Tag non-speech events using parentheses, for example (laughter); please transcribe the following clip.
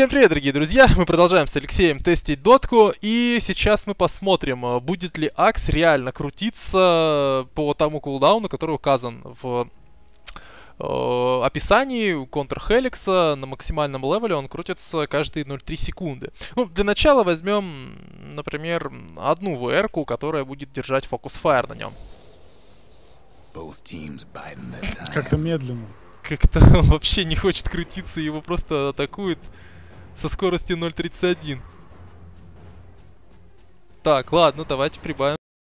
Всем привет, дорогие друзья! Мы продолжаем с Алексеем тестить дотку, и сейчас мы посмотрим, э, будет ли Акс реально крутиться по тому кулдауну, который указан в э, описании контрхеликса на максимальном левеле он крутится каждые 0,3 секунды. Ну, для начала возьмем, например, одну вр которая будет держать фокус-фаер на нем. Как-то медленно как-то (laughs) вообще не хочет крутиться, его просто атакует со скоростью 0.31. Так, ладно, давайте прибавим.